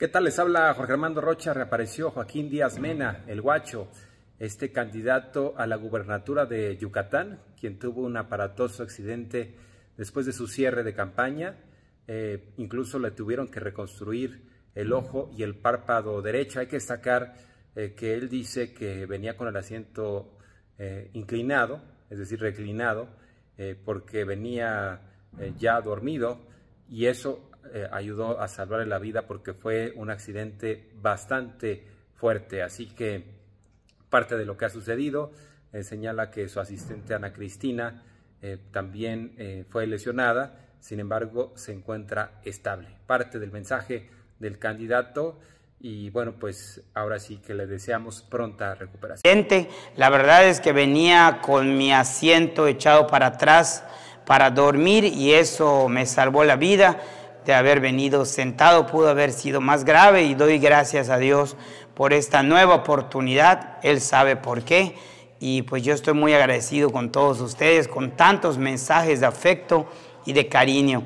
¿Qué tal? Les habla Jorge Armando Rocha, reapareció Joaquín Díaz Mena, el guacho, este candidato a la gubernatura de Yucatán, quien tuvo un aparatoso accidente después de su cierre de campaña. Eh, incluso le tuvieron que reconstruir el ojo y el párpado derecho. Hay que destacar eh, que él dice que venía con el asiento eh, inclinado, es decir, reclinado, porque venía ya dormido y eso eh, ayudó a salvarle la vida porque fue un accidente bastante fuerte. Así que parte de lo que ha sucedido eh, señala que su asistente Ana Cristina eh, también fue lesionada, sin embargo se encuentra estable. Parte del mensaje del candidato y bueno, pues ahora sí que le deseamos pronta recuperación. La verdad es que venía con mi asiento echado para atrás para dormir y eso me salvó la vida de haber venido sentado pudo haber sido más grave y doy gracias a Dios por esta nueva oportunidad. Él sabe por qué. Y pues yo estoy muy agradecido con todos ustedes, con tantos mensajes de afecto y de cariño.